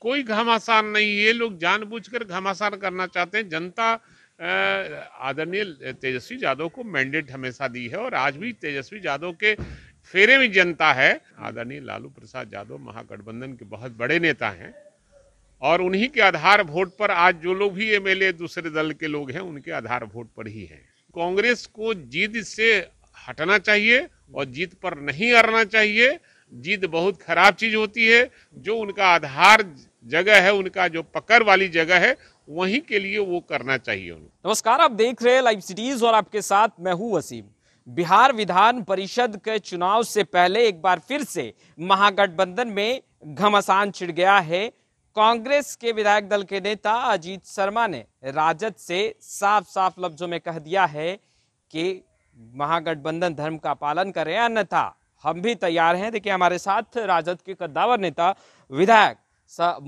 कोई घमासान नहीं ये लोग जानबूझकर घमासान करना चाहते हैं जनता आदरणीय तेजस्वी यादव को मैंडेट हमेशा दी है और आज भी तेजस्वी यादव के फेरे में जनता है आदरणीय लालू प्रसाद यादव महागठबंधन के बहुत बड़े नेता हैं और उन्हीं के आधार वोट पर आज जो लोग भी एमएलए दूसरे दल के लोग हैं उनके आधार वोट पर ही हैं कांग्रेस को जीत से हटना चाहिए और जीत पर नहीं हरना चाहिए जिद बहुत खराब चीज होती है जो उनका आधार जगह है उनका जो पकड़ वाली जगह है वहीं के लिए वो करना चाहिए उन्हें नमस्कार आप देख रहे हैं लाइव सिटीज और आपके साथ मैं हूं वसीम बिहार विधान परिषद के चुनाव से पहले एक बार फिर से महागठबंधन में घमासान छिड़ गया है कांग्रेस के विधायक दल के नेता अजीत शर्मा ने राजद से साफ साफ लफ्जों में कह दिया है कि महागठबंधन धर्म का पालन करें अन्यथा हम भी तैयार हैं देखिए हमारे साथ राजद के कद्दावर नेता विधायक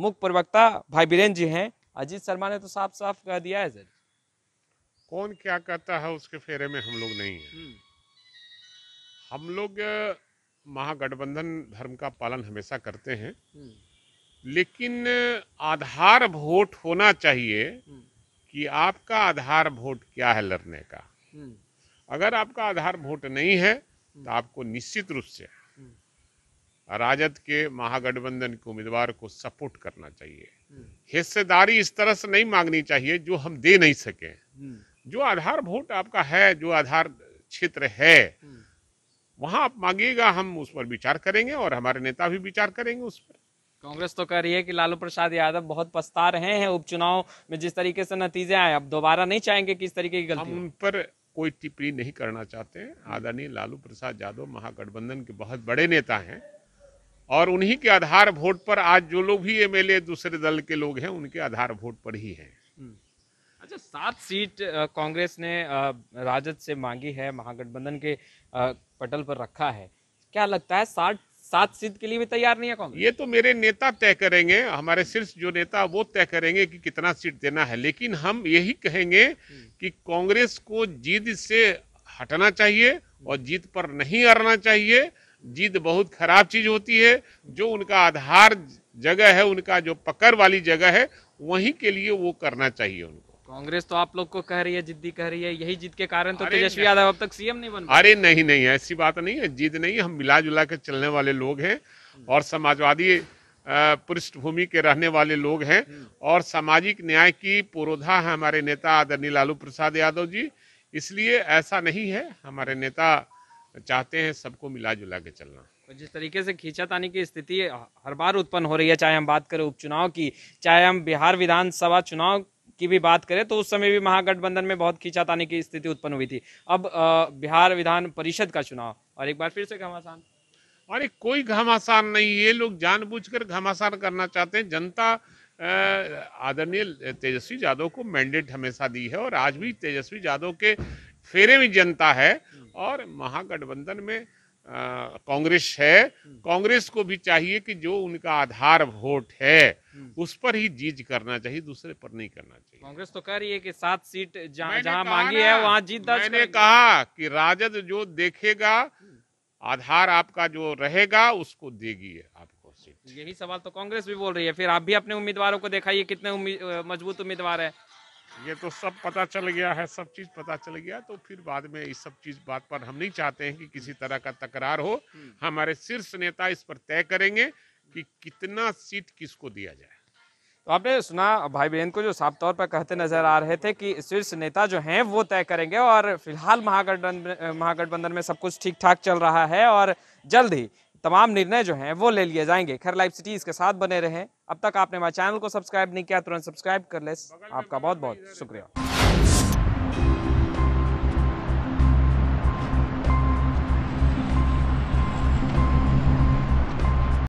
मुख्य प्रवक्ता भाई बीरेन जी हैं अजीत शर्मा ने तो साफ साफ कह दिया है सर कौन क्या कहता है उसके फेरे में हम लोग नहीं है हम्म। हम लोग महागठबंधन धर्म का पालन हमेशा करते हैं हम्म। लेकिन आधार वोट होना चाहिए हम्म। कि आपका आधार वोट क्या है लड़ने का अगर आपका आधार वोट नहीं है तो आपको निश्चित रूप से हम्म। राजद के महागठबंधन के उम्मीदवार को सपोर्ट करना चाहिए हम्म। हिस्सेदारी इस तरह से नहीं मांगनी चाहिए जो हम दे नहीं सके हम्म। जो आधार वोट आपका है जो आधार क्षेत्र है वहां आप मांगिएगा हम उस पर विचार करेंगे और हमारे नेता भी विचार करेंगे उस पर कांग्रेस तो कह रही है कि लालू प्रसाद यादव बहुत पछता रहे हैं उपचुनाव में जिस तरीके से नतीजे आए अब दोबारा नहीं चाहेंगे किस तरीके की गलती हम पर कोई टिप्पणी नहीं करना चाहते हैं आदरणीय लालू प्रसाद यादव महागठबंधन के बहुत बड़े नेता हैं और उन्हीं के आधार वोट पर आज जो लोग भी एम दूसरे दल के लोग हैं उनके आधार वोट पर ही हैं हम्म। अच्छा सात सीट कांग्रेस ने राजद से मांगी है महागठबंधन के पटल पर रखा है क्या लगता है साठ सात सीट के लिए भी तैयार नहीं है कांग्रेस ये तो मेरे नेता तय करेंगे हमारे शीर्ष जो नेता वो तय करेंगे कि कितना सीट देना है लेकिन हम यही कहेंगे कि कांग्रेस को जीत से हटना चाहिए और जीत पर नहीं हरना चाहिए जीत बहुत खराब चीज होती है जो उनका आधार जगह है उनका जो पकड़ वाली जगह है वहीं के लिए वो करना चाहिए उनको कांग्रेस तो आप लोग को कह रही है जिद्दी कह रही है यही जीत के कारण तो तेजस्वी यादव अब तक सीएम नहीं बन अरे नहीं नहीं ऐसी बात नहीं है जीत नहीं हम मिला जुला के चलने वाले लोग हैं और समाजवादी पृष्ठभूमि के रहने वाले लोग हैं और सामाजिक न्याय की पुरोधा है हमारे नेता आदरणीय लालू प्रसाद यादव जी इसलिए ऐसा नहीं है हमारे नेता चाहते हैं सबको मिला जुला के चलना जिस तरीके से खींचातानी की स्थिति हर बार उत्पन्न हो रही है चाहे हम बात करें उपचुनाव की चाहे हम बिहार विधानसभा चुनाव की भी बात करें तो उस समय भी महागठबंधन में बहुत खींचातानी की स्थिति उत्पन्न हुई थी अब बिहार विधान परिषद का चुनाव और एक बार फिर से घमासान अरे कोई घमासान नहीं ये लोग जानबूझकर घमासान करना चाहते हैं जनता आदरणीय तेजस्वी यादव को मैंडेट हमेशा दी है और आज भी तेजस्वी यादव के फेरे में जनता है और महागठबंधन में कांग्रेस है कांग्रेस को भी चाहिए कि जो उनका आधार वोट है हम्म। उस पर ही जीत करना चाहिए दूसरे पर नहीं करना चाहिए कांग्रेस तो कह रही है कि सात सीट जहां मांगी है वहां जीत दर्ज मैंने कहा कि राजद जो देखेगा आधार आपका जो रहेगा उसको देगी आपको सीट यही सवाल तो कांग्रेस भी बोल रही है फिर आप भी अपने उम्मीदवारों को देखाइए कितने मजबूत उम्मीदवार है ये तो सब पता चल गया है सब चीज पता चल गया तो फिर बाद में इस सब चीज बात पर हम नहीं चाहते हैं कि किसी तरह का तकरार हो हम्म। हमारे शीर्ष नेता इस पर तय करेंगे कि कितना सीट किसको दिया जाए तो आपने सुना भाई बहन को जो साफ तौर पर कहते नजर आ रहे थे कि शीर्ष नेता जो हैं वो तय करेंगे और फिलहाल महागठबंधन महागठबंधन में सब कुछ ठीक ठाक चल रहा है और जल्द ही तमाम निर्णय जो हैं वो ले लिए जाएंगे खैर लाइव सिटी के साथ बने रहें अब तक आपने हमारे चैनल को सब्सक्राइब नहीं किया तुरंत सब्सक्राइब कर ले आपका बहुत बहुत शुक्रिया